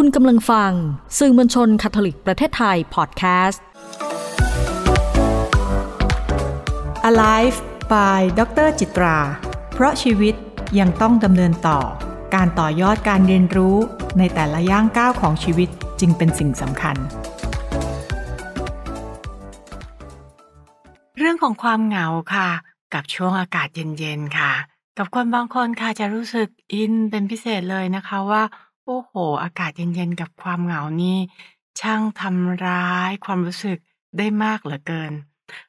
คุณกำลังฟังสื่อมวลชนคาทอลิกประเทศไทยพอดแคสต์ Alive by ดรจิตรา เพราะชีวิตยังต้องดำเนินต่อ การต่อยอดการเรียนรู้ในแต่ละย่างก้าวของชีวิตจึงเป็นสิ่งสำคัญ เรื่องของความเหงาค่ะ กับช่วงอากาศเย็น ๆ ค่ะ กับคนบางคนค่ะ จะรู้สึกอินเป็นพิเศษเลยนะคะว่าโอ้โห อากาศเย็นๆกับความเหงานี่ช่างทำร้ายความรู้สึกได้มากเหลือเกิน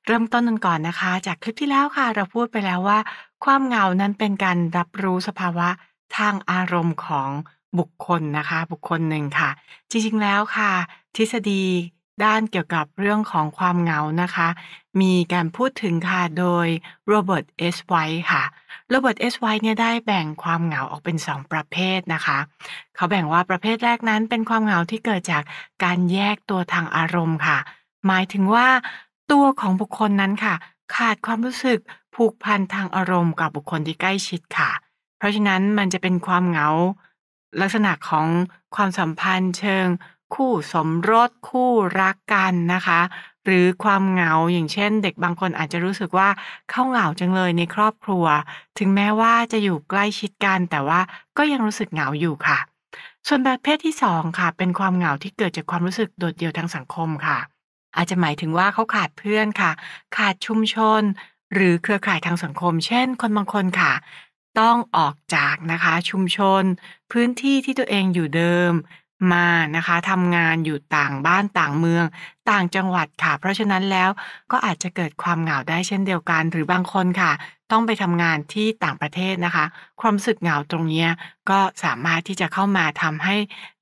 เริ่มต้นกันก่อนนะคะ จากคลิปที่แล้วค่ะ เราพูดไปแล้วว่า ความเหงานั้นเป็นการรับรู้สภาวะทางอารมณ์ของบุคคลนะคะ บุคคลหนึ่งค่ะ จริงๆแล้วค่ะ ทฤษฎีด้านเกี่ยวกับเรื่องของความเหงานะคะ มีการพูดถึงค่ะโดยโรเบิร์ตเอสไวค่ะโรเบิร์ตเอสไวเนี่ยได้แบ่งความเหงาออกเป็น 2 ประเภทนะคะ เขาแบ่งว่าประเภทแรกนั้นเป็นความเหงาที่เกิดจากการแยกตัวทางอารมณ์ค่ะ หมายถึงว่าตัวของบุคคลนั้นค่ะ ขาดความรู้สึกผูกพันทางอารมณ์กับบุคคลที่ใกล้ชิดค่ะ เพราะฉะนั้นมันจะเป็นความเหงา ลักษณะของความสัมพันธ์เชิงคู่สมรสคู่รักกันนะคะ หรือความเหงาอย่างเช่นเด็กบางคนอาจจะรู้สึกว่าเข้าเหงาจังเลยในครอบครัว ถึงแม้ว่าจะอยู่ใกล้ชิดกันแต่ว่าก็ยังรู้สึกเหงาอยู่ค่ะส่วนประเภทที่สองค่ะเป็นความเหงาที่เกิดจากความรู้สึกโดดเดี่ยวทางสังคมค่ะ อาจจะหมายถึงว่าเขาขาดเพื่อนค่ะ ขาดชุมชน หรือเครือข่ายทางสังคม เช่น คนบางคนค่ะ ต้องออกจากนะคะชุมชน พื้นที่ที่ตัวเองอยู่เดิมมานะคะทำงานอยู่ต่างบ้านต่างเมือง ต่างจังหวัดค่ะ เพราะฉะนั้นแล้วก็อาจจะเกิดความเหงาได้เช่นเดียวกันหรือบางคนค่ะ ต้องไปทำงานที่ต่างประเทศนะคะ ความรู้สึกเหงาตรงนี้ก็สามารถที่จะเข้ามาทำให้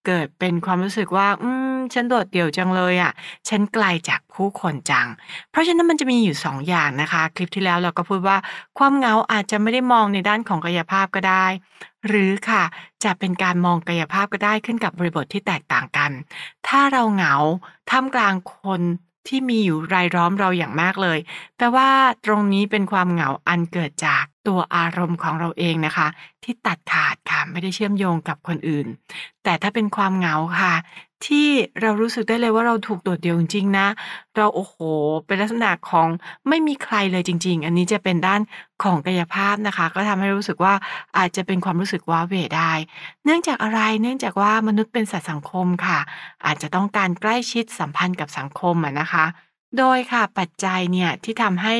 เกิดเป็นความรู้สึกว่าอืมฉันโดดเดี่ยวจังเลยอะ่ะฉันไกลจากผู้คนจัง เพราะฉะนั้นมันจะมีอยู่2ออย่างนะคะ คลิปที่แล้วเราก็พูดว่า ความเหงาอาจจะไม่ได้มองในด้านของกายภาพก็ได้หรือค่ะจะเป็นการมองกายภาพก็ได้ขึ้นกับบริบทที่แตกต่างกัน ถ้าเราเหงาท่ามกลางคนที่มีอยู่รายล้อมเราอย่างมากเลยแปลว่าตรงนี้เป็นความเหงาอันเกิดจากตัวอารมณ์ของเราเองนะคะ ที่ตัดขาดค่ะไม่ได้เชื่อมโยงกับคนอื่น แต่ถ้าเป็นความเหงาค่ะ ที่เรารู้สึกได้เลยว่าเราถูกโดดเดี่ยวจริงๆนะ เราโอ้โหเป็นลักษณะของไม่มีใครเลยจริงๆ อันนี้จะเป็นด้านของกายภาพนะคะ ก็ทำให้รู้สึกว่าอาจจะเป็นความรู้สึกว้าเหวได้ เนื่องจากอะไรเนื่องจากว่ามนุษย์เป็นสัตว์สังคมค่ะ อาจจะต้องการใกล้ชิดสัมพันธ์กับสังคมนะคะโดยค่ะปัจจัยเนี่ยที่ทำให้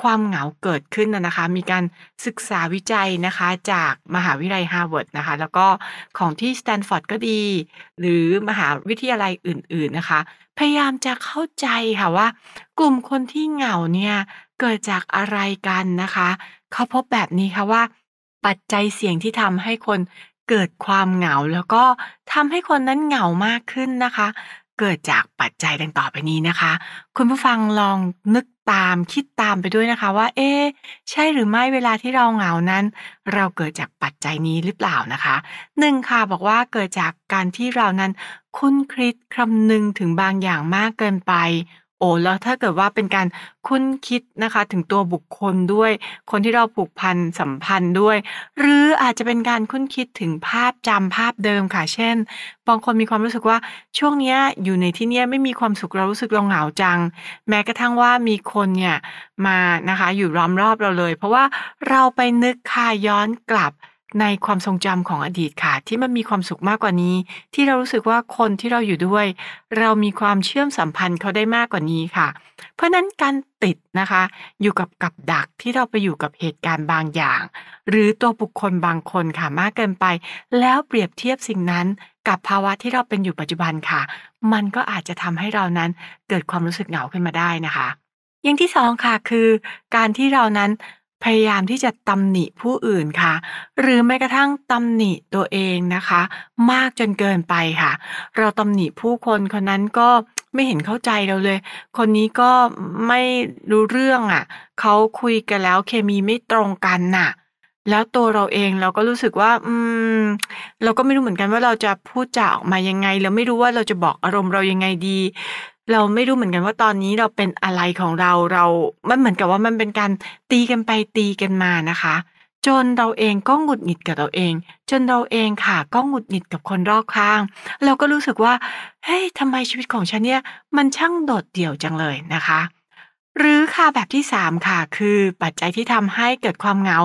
ความเหงาเกิดขึ้นนะคะ มีการศึกษาวิจัยนะคะจากมหาวิทยาลัยฮาร์วาร์ดนะคะ แล้วก็ของที่สแตนฟอร์ดก็ดี หรือมหาวิทยาลัยอื่นๆนะคะ พยายามจะเข้าใจค่ะว่า กลุ่มคนที่เหงาเนี่ยเกิดจากอะไรกันนะคะ เขาพบแบบนี้ค่ะว่า ปัจจัยเสี่ยงที่ทำให้คนเกิดความเหงา แล้วก็ทำให้คนนั้นเหงามากขึ้นนะคะเกิดจากปัจจัยดังต่อไปนี้นะคะ คุณผู้ฟังลองนึกตามคิดตามไปด้วยนะคะว่าเอ๊ใช่หรือไม่เวลาที่เราเหงานั้น เราเกิดจากปัจจัยนี้หรือเปล่านะคะหนึ่งค่ะบอกว่าเกิดจากการที่เรานั้น คุ้นคิดคำนึงถึงบางอย่างมากเกินไปโอ้แล้วถ้าเกิดว่าเป็นการคุ้นคิดนะคะ ถึงตัวบุคคลด้วย คนที่เราผูกพันสัมพันธ์ด้วย หรืออาจจะเป็นการคุ้นคิดถึงภาพจำภาพเดิมค่ะ เช่นบางคนมีความรู้สึกว่าช่วงนี้อยู่ในที่นี้ไม่มีความสุขเรารู้สึกเราเหงาจัง แม้กระทั่งว่ามีคนเนี่ยมานะคะอยู่ล้อมรอบเราเลย เพราะว่าเราไปนึกค่ะย้อนกลับในความทรงจำของอดีตค่ะ ที่มันมีความสุขมากกว่านี้ ที่เรารู้สึกว่าคนที่เราอยู่ด้วย เรามีความเชื่อมสัมพันธ์เขาได้มากกว่านี้ค่ะ เพราะนั้นการติดนะคะ อยู่กับกับดักที่เราไปอยู่กับเหตุการณ์บางอย่าง หรือตัวบุคคลบางคนค่ะมากเกินไป แล้วเปรียบเทียบสิ่งนั้นกับภาวะที่เราเป็นอยู่ปัจจุบันค่ะ มันก็อาจจะทำให้เรานั้นเกิดความรู้สึกเหงาขึ้นมาได้นะคะ อย่างที่สองค่ะคือ การที่เรานั้นพยายามที่จะตำหนิผู้อื่นค่ะ หรือแม้กระทั่งตำหนิตัวเองนะคะ มากจนเกินไปค่ะ เราตำหนิผู้คนคนนั้นก็ไม่เห็นเข้าใจเราเลย คนนี้ก็ไม่รู้เรื่องอะ่ะเขาคุยกันแล้ว เคมีไม่ตรงกันน่ะ แล้วตัวเราเองเราก็รู้สึกว่า อืม เราก็ไม่รู้เหมือนกันว่าเราจะพูดจาออกมายังไงเราไม่รู้ว่าเราจะบอกอารมณ์เรายังไงดีเราไม่รู้เหมือนกันว่าตอนนี้เราเป็นอะไรของเรา เรามันเหมือนกับว่ามันเป็นการตีกันไปตีกันมานะคะ จนเราเองก็หงุดหงิดกับเราเอง จนเราเองค่ะก็หงุดหงิดกับคนรอบข้าง เราก็รู้สึกว่าเฮ้ยทำไมชีวิตของฉันเนี่ยมันช่างโดดเดี่ยวจังเลยนะคะหรือค่ะแบบที่สามค่ะ คือปัจจัยที่ทำให้เกิดความเหงา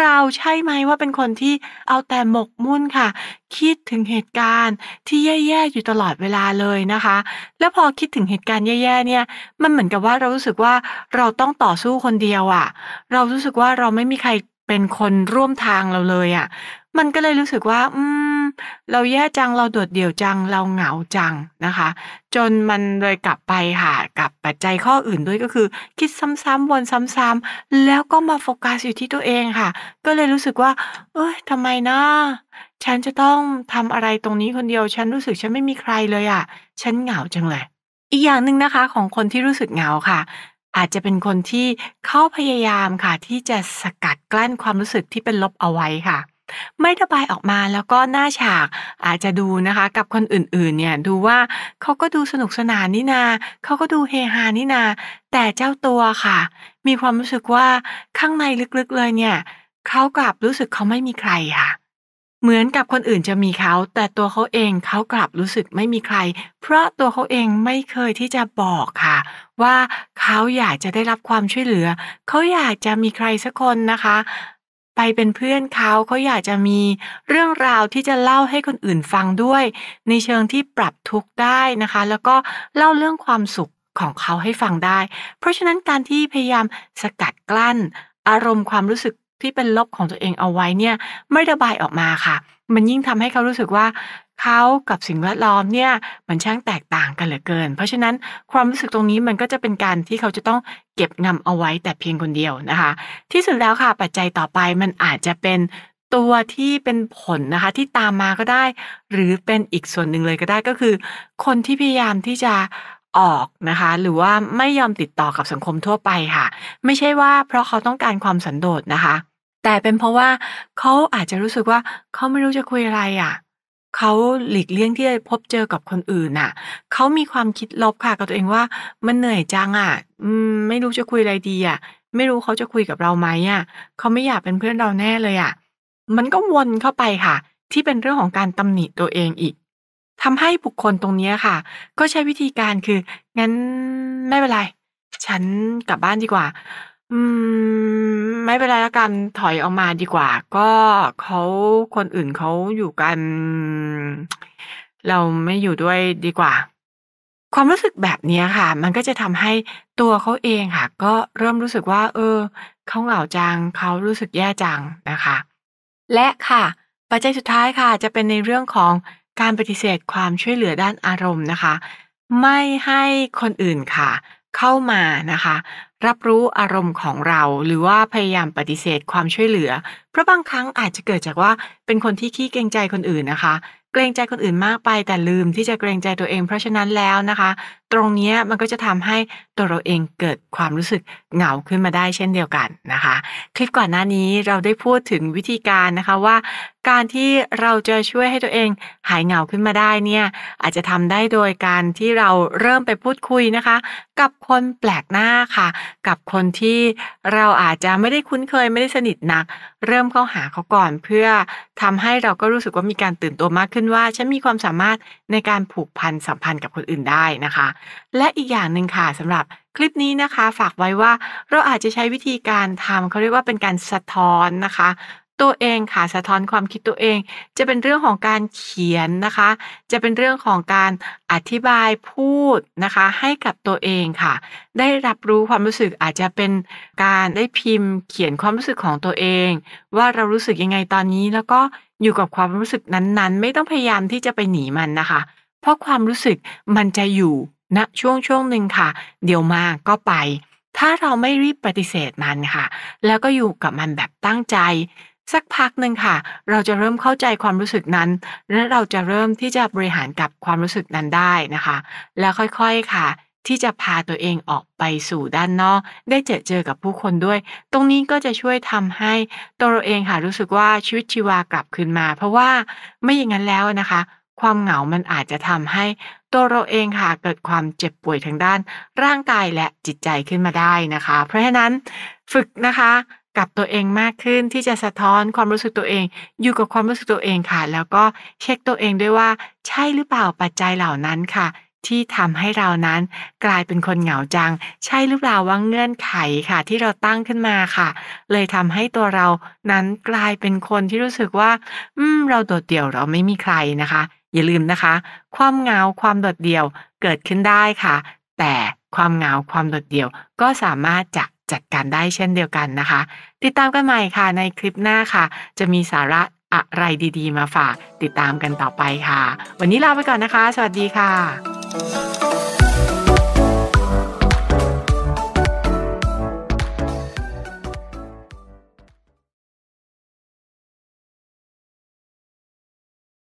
เราใช่ไหมว่าเป็นคนที่เอาแต่หมกมุ่นค่ะ คิดถึงเหตุการณ์ที่แย่ๆอยู่ตลอดเวลาเลยนะคะ แล้วพอคิดถึงเหตุการณ์แย่ ๆเนี่ย มันเหมือนกับว่าเรารู้สึกว่าเราต้องต่อสู้คนเดียวอะ่ะ เรารู้สึกว่าเราไม่มีใครเป็นคนร่วมทางเราเลยอะ่ะมันก็เลยรู้สึกว่า อืม เราแย่จังเราโดดเดี่ยวจังเราเหงาจังนะคะ จนมันเลยกลับไปค่ะกับปัจจัยข้ออื่นด้วยก็คือ คิดซ้ำๆวนซ้ำๆแล้วก็มาโฟกัสอยู่ที่ตัวเองค่ะ ก็เลยรู้สึกว่า เอ้ยทำไมนะฉันจะต้องทำอะไรตรงนี้คนเดียว ฉันรู้สึกฉันไม่มีใครเลยอะ่ะฉันเหงาจังเลยอีกอย่างหนึ่งนะคะ ของคนที่รู้สึกเหงาค่ะ อาจจะเป็นคนที่เขาพยายามค่ะ ที่จะสกัดกลั้นความรู้สึกที่เป็นลบเอาไว้ค่ะไม่ระบายออกมาแล้วก็หน้าฉาก อาจจะดูนะคะ กับคนอื่นๆ เนี่ยดูว่าเขาก็ดูสนุกสนานนี่นาเขาก็ดูเฮฮานี่นา แต่เจ้าตัวค่ะ มีความรู้สึกว่าข้างในลึกๆเลยเนี่ยเขากลับรู้สึกเขาไม่มีใครค่ะ เหมือนกับคนอื่นจะมีเขาแต่ตัวเขาเองเขากลับรู้สึกไม่มีใคร เพราะตัวเขาเองไม่เคยที่จะบอกค่ะ ว่าเขาอยากจะได้รับความช่วยเหลือ เขาอยากจะมีใครสักคนนะคะไปเป็นเพื่อนเขาเขาอยากจะมีเรื่องราวที่จะเล่าให้คนอื่นฟังด้วย ในเชิงที่ปรับทุกข์ได้นะคะ แล้วก็เล่าเรื่องความสุขของเขาให้ฟังได้ เพราะฉะนั้นการที่พยายามสกัดกลั้น อารมณ์ความรู้สึกที่เป็นลบของตัวเองเอาไว้เนี่ยไม่ระบายออกมาค่ะ มันยิ่งทำให้เขารู้สึกว่าเขากับสิ่งแวดล้อมเนี่ยมันช่างแตกต่างกันเหลือเกิน เพราะฉะนั้นความรู้สึกตรงนี้มันก็จะเป็นการที่เขาจะต้องเก็บงำเอาไว้แต่เพียงคนเดียวนะคะ ที่สุดแล้วค่ะ ปัจจัยต่อไปมันอาจจะเป็นตัวที่เป็นผลนะคะ ที่ตามมาก็ได้ หรือเป็นอีกส่วนหนึ่งเลยก็ได้ก็คือคนที่พยายามที่จะออกนะคะ หรือว่าไม่ยอมติดต่อกับสังคมทั่วไปค่ะ ไม่ใช่ว่าเพราะเขาต้องการความสันโดษนะคะ แต่เป็นเพราะว่าเขาอาจจะรู้สึกว่าเขาไม่รู้จะคุยอะไรอะ่ะเขาหลีกเลี่ยงที่จะพบเจอกับคนอื่นน่ะ เขามีความคิดลบค่ะกับตัวเองว่ามันเหนื่อยจังอ่ะอืม ไม่รู้จะคุยอะไรดี อ่ะ ไม่รู้เขาจะคุยกับเราไหมอ่ะ เขาไม่อยากเป็นเพื่อนเราแน่เลยอ่ะ มันก็วนเข้าไปค่ะ ที่เป็นเรื่องของการตำหนิตัวเองอีก ทำให้บุคคลตรงนี้ค่ะ ก็ใช้วิธีการคืองั้นไม่เป็นไร ฉันกลับบ้านดีกว่าอืมไม่เป็นไรละกัน ถอยออกมาดีกว่า ก็เขาคนอื่นเขาอยู่กัน เราไม่อยู่ด้วยดีกว่า ความรู้สึกแบบนี้ค่ะ มันก็จะทำให้ตัวเขาเองค่ะ ก็เริ่มรู้สึกว่า เออเขาเหงาจัง เขารู้สึกแย่จังนะคะและค่ะปัจจัยสุดท้ายค่ะ จะเป็นในเรื่องของการปฏิเสธความช่วยเหลือด้านอารมณ์นะคะ ไม่ให้คนอื่นค่ะ เข้ามานะคะรับรู้อารมณ์ของเราหรือว่าพยายามปฏิเสธความช่วยเหลือ เพราะบางครั้งอาจจะเกิดจากว่าเป็นคนที่ขี้เกรงใจคนอื่นนะคะ เกรงใจคนอื่นมากไป แต่ลืมที่จะเกรงใจตัวเองเพราะฉะนั้นแล้วนะคะตรงนี้มันก็จะทำให้ตัวเราเองเกิดความรู้สึกเหงาขึ้นมาได้ เช่นเดียวกันนะคะ คลิปก่อนหน้านี้เราได้พูดถึงวิธีการนะคะว่า การที่เราจะช่วยให้ตัวเองหายเหงาขึ้นมาได้เนี่ย อาจจะทำได้โดยการที่เราเริ่มไปพูดคุยนะคะ กับคนแปลกหน้าค่ะ กับคนที่เราอาจจะไม่ได้คุ้นเคย ไม่ได้สนิทนัก เริ่มเข้าหาเขาก่อนเพื่อทำให้เราก็รู้สึกว่ามีการตื่นตัวมากขึ้นว่าฉันมีความสามารถในการผูกพันสัมพันธ์กับคนอื่นได้นะคะและอีกอย่างหนึ่งค่ะสำหรับคลิปนี้นะคะ ฝากไว้ว่าเราอาจจะใช้วิธีการทำเขาเรียกว่าเป็นการสะท้อนนะคะ ตัวเองค่ะสะท้อนความคิดตัวเอง จะเป็นเรื่องของการเขียนนะคะ จะเป็นเรื่องของการอธิบายพูดนะคะ ให้กับตัวเองค่ะ ได้รับรู้ความรู้สึกอาจจะเป็นการได้พิมพ์ เขียนความรู้สึกของตัวเอง ว่าเรารู้สึกยังไงตอนนี้แล้วก็อยู่กับความรู้สึกนั้นๆ ไม่ต้องพยายามที่จะไปหนีมันนะคะ เพราะความรู้สึกมันจะอยู่ณนะช่วงช่วงหนึ่งค่ะ เดี๋ยวมาก็ไป ถ้าเราไม่รีบปฏิเสธมันค่ะ แล้วก็อยู่กับมันแบบตั้งใจ สักพักหนึ่งค่ะ เราจะเริ่มเข้าใจความรู้สึกนั้น และเราจะเริ่มที่จะบริหารกับความรู้สึกนั้นได้นะคะ แล้วค่อยๆค่ะ ที่จะพาตัวเองออกไปสู่ด้านนอก ได้เจอเจอกับผู้คนด้วย ตรงนี้ก็จะช่วยทำให้ ตัวเราเองค่ะรู้สึกว่าชีวิตชีวากลับขึ้นมา เพราะว่าไม่อย่างนั้นแล้วนะคะ ความเหงามันอาจจะทำให้ตัวเราเองค่ะเกิดความเจ็บป่วยทางด้านร่างกายและจิตใจขึ้นมาได้นะคะ เพราะฉะนั้น ฝึกนะคะ กับตัวเองมากขึ้นที่จะสะท้อนความรู้สึกตัวเอง อยู่กับความรู้สึกตัวเองค่ะ แล้วก็เช็คตัวเองด้วยว่าใช่หรือเปล่าปัจจัยเหล่านั้นค่ะ ที่ทำให้เรานั้น กลายเป็นคนเหงาจัง ใช่หรือเปล่าว่าเงื่อนไขค่ะที่เราตั้งขึ้นมาค่ะ เลยทำให้ตัวเรานั้นกลายเป็นคนที่รู้สึกว่าอืม เราโดดเดี่ยวเราไม่มีใครนะคะอย่าลืมนะคะ ความเงาความโดดเดี่ยวเกิดขึ้นได้ค่ะ แต่ความเงาความโดดเดี่ยวก็สามารถจะจัดการได้เช่นเดียวกันนะคะ ติดตามกันใหม่ค่ะ ในคลิปหน้าค่ะ จะมีสาระอะไรดีๆ มาฝากติดตามกันต่อไปค่ะ วันนี้ลาไปก่อนนะคะ สวัสดีค่ะ